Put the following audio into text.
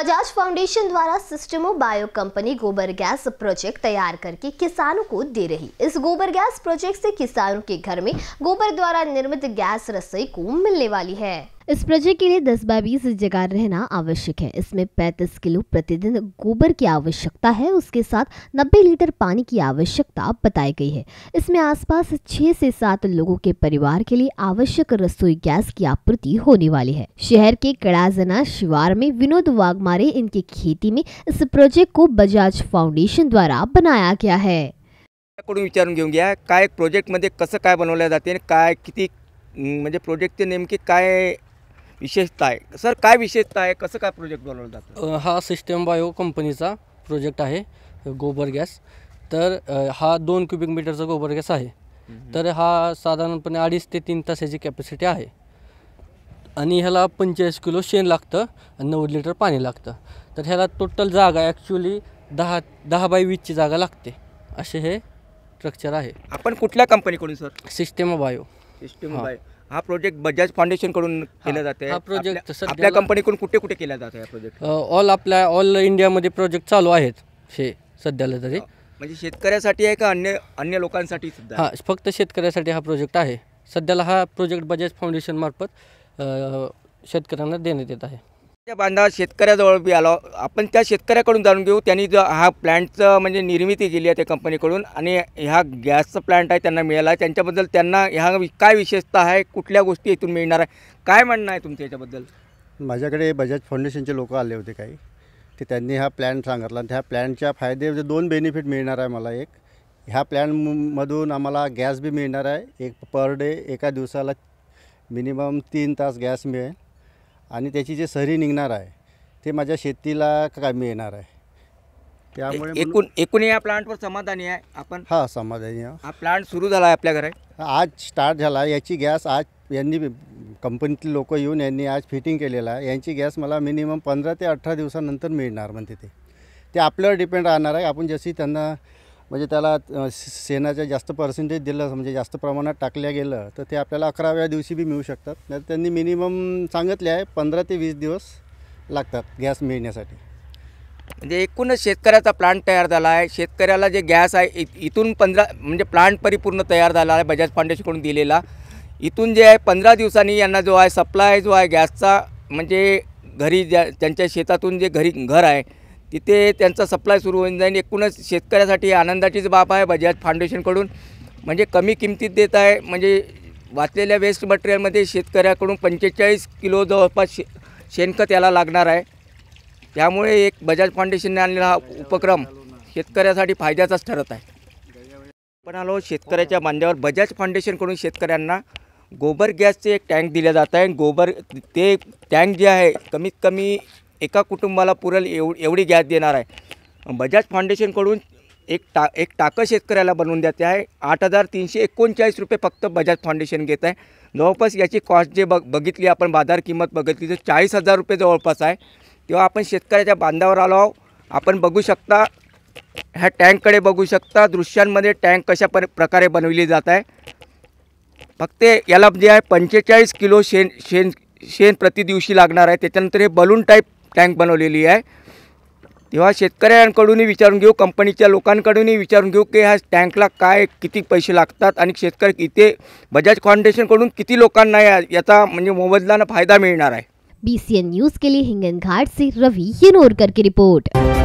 Bajaj foundation द्वारा Sistema bio company गोबर gas project तैयार करके किसानों को दे रही इस गोबर गैस प्रोजेक्ट से किसानों के घर में गोबर द्वारा निर्मित गैस रसोई को मिलने वाली है इस प्रोजेक्ट के लिए 10 बाय 20 जगह रहना आवश्यक है इसमें 35 किलो प्रतिदिन गोबर की आवश्यकता है उसके साथ 90 लीटर पानी की आवश्यकता बताई गई है इसमें आसपास 6 से 7 लोगों के परिवार के लिए आवश्यक रसोई गैस की आपूर्ति होने वाली है शहर के कड़ाजना शिवार में विनोद वाघमारे इनकी खेती में इस प्रोजेक्ट को बजाज फाउंडेशन द्वारा बनाया गया है प्रोजेक्ट मध्य कस घ्या काय जाते हैं प्रोजेक्ट नेमके का विशेषता आहे सर काय विशेषता आहे कसं काय प्रोजेक्ट बनवलं जातं हा सिस्टम बायो कंपनीचा प्रोजेक्ट आहे गोबर गॅस तर हा दोन क्युबिक मीटरचा गोबर गॅस आहे तर हा साधारणपणे अडीच ते तीन तासाची कॅपॅसिटी आहे आणि ह्याला पंचेचाळीस किलो शेण लागतं आणि नव्वद लिटर पाणी लागतं तर ह्याला टोटल जागा ॲक्च्युली दहा दहा बाय वीसची जागा लागते असे हे स्ट्रक्चर आहे आपण कुठल्या कंपनीकडून sir Sistema bio Sistema bio हा प्रोजेक्ट बजाज फाउंडेशनकडून केला जाते हा प्रोजेक्ट आपल्या- कंपनीकडून कुठे कुठे केला जातो हा प्रोजेक्ट ऑल आपल्या ऑल इंडियामध्ये प्रोजेक्ट चालू आहेत हे सध्याला तरी हो. म्हणजे शेतकऱ्यासाठी आहे का अन्य अन्य लोकांसाठी सुद्धा हा फक्त शेतकऱ्यासाठी हा प्रोजेक्ट आहे सध्याला हा प्रोजेक्ट बजाज फाउंडेशन मार्फत शेतकऱ्यांना देण्यात येत आहे बांधा शेतकऱ्याजवळ बी आलो आपण त्या शेतकऱ्याकडून जाणून घेऊ त्यांनी जो हा प्लॅन्टचं म्हणजे निर्मिती केली आहे त्या कंपनीकडून आणि ह्या गॅसचं प्लांट आहे त्यांना मिळाला आहे त्यांच्याबद्दल त्यांना ह्या काय विशेषता आहे कुठल्या गोष्टी इथून मिळणार आहे काय म्हणणं आहे तुमचं याच्याबद्दल माझ्याकडे बजाज फाउंडेशनचे लोक आले होते काही ते त्यांनी हा प्लॅन सांगितला आणि त्या प्लॅनच्या फायदे म्हणजे दोन बेनिफिट मिळणार आहे मला एक ह्या प्लॅनमधून आम्हाला गॅस बी मिळणार आहे एक पर डे एका दिवसाला मिनिमम तीन तास गॅस मिळेल आणि त्याची जे सरी निघणार आहे ते माझ्या शेतीला कामी येणार आहे त्यामुळे एकूण एकूण या प्लांटवर समाधानी आहे आपण हा समाधानी आहे हा प्लांट सुरू झाला आहे आपल्या आज स्टार्ट झाला याची गॅस आज यांनी कंपनीतली लोक येऊन यांनी आज फिटिंग केलेलं आहे यांची गॅस मला मिनिमम पंधरा ते अठरा दिवसानंतर मिळणार म्हणते ते ते आपल्यावर डिपेंड राहणार आहे आपण जशी त्यांना म्हणजे त्याला शेणाच्या जास्त पर्सेंटेज दिलं म्हणजे जास्त प्रमाणात टाकल्या गेलं तर ते आपल्याला अकराव्या दिवशी बी मिळू शकतात नाही त्यांनी मिनिमम सांगितले आहे पंधरा ते वीस दिवस लागतात गॅस मिळण्यासाठी म्हणजे एकूणच शेतकऱ्याचा प्लांट तयार झाला आहे शेतकऱ्याला जे गॅस आहे इथून पंधरा म्हणजे प्लांट परिपूर्ण तयार झाला आहे बजाज फाउंडेशनकडून दिलेला इथून जे आहे पंधरा दिवसांनी यांना जो आहे सप्लाय जो आहे गॅसचा म्हणजे घरी ज्या त्यांच्या शेतातून जे घरी घर आहे तिथे त्यांचा सप्लाय सुरू होऊन जाईल एकूणच शेतकऱ्यासाठी आनंदाचीच बाब आहे बजाज फाउंडेशनकडून म्हणजे कमी किमतीत देत आहे म्हणजे वाचलेल्या वेस्ट मटेरियलमध्ये शेतकऱ्याकडून पंचेचाळीस किलो जवळपास शे शेणखत याला लागणार आहे त्यामुळे एक बजाज फाउंडेशनने आणलेला हा उपक्रम शेतकऱ्यासाठी फायद्याचाच ठरत आहे आपण आलो शेतकऱ्याच्या बांध्यावर बजाज फाउंडेशनकडून शेतकऱ्यांना गोबर गॅसचे एक टँक दिले जात आहे गोबर ते टँक जे आहे कमीत कमी एका कुटुंबाला पुरेल एव एवढी गॅस देणार आहे बजाज फाउंडेशनकडून एक टा एक टाकं शेतकऱ्याला बनवून देते आहे आठ हजार तीनशे एकोणचाळीस रुपये फक्त बजाज फाउंडेशन घेत आहे जवळपास याची कॉस्ट जे बघ बघितली आपण बाजार किंमत बघितली तर चाळीस हजार रुपये जवळपास आहे तेव्हा आपण शेतकऱ्याच्या बांधावर आलो आहोत आपण बघू शकता ह्या टँककडे बघू शकता दृश्यांमध्ये टँक कशा पर प्रकारे बनवली जात आहे फक्त याला जे आहे पंचेचाळीस किलो शेण शेण शेण प्रतिदिवशी लागणार आहे त्याच्यानंतर हे बलून टाईप टँक बनवलेली आहे तेव्हा शेतकऱ्यांकडूनही विचारून घेऊ कंपनीच्या लोकांकडूनही विचारून घेऊ की ह्या टँकला काय किती पैसे लागतात आणि शेतकरी इथे बजाज फाउंडेशनकडून किती लोकांना याचा म्हणजे मोबदलानं फायदा मिळणार आहे बी सी एन न्यूज के लिए हिंगन घाट से रवि येनोरकर की रिपोर्ट